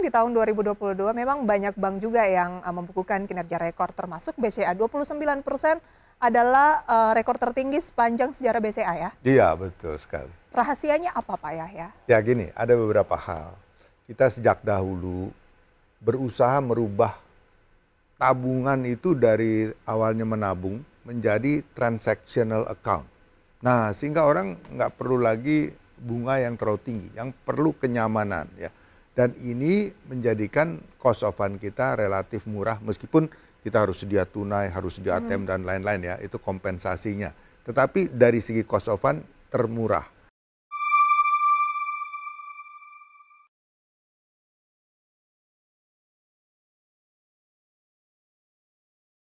di tahun 2022 memang banyak bank juga yang eh, membukukan kinerja rekor termasuk BCA 29 persen adalah uh, rekor tertinggi sepanjang sejarah BCA ya? Iya betul sekali. Rahasianya apa Pak ya? Ya gini, ada beberapa hal. Kita sejak dahulu berusaha merubah tabungan itu dari awalnya menabung menjadi transactional account. Nah sehingga orang nggak perlu lagi bunga yang terlalu tinggi, yang perlu kenyamanan ya dan ini menjadikan cost of fund kita relatif murah meskipun kita harus sedia tunai, harus sedia ATM hmm. dan lain-lain ya, itu kompensasinya. Tetapi dari segi cost of fund termurah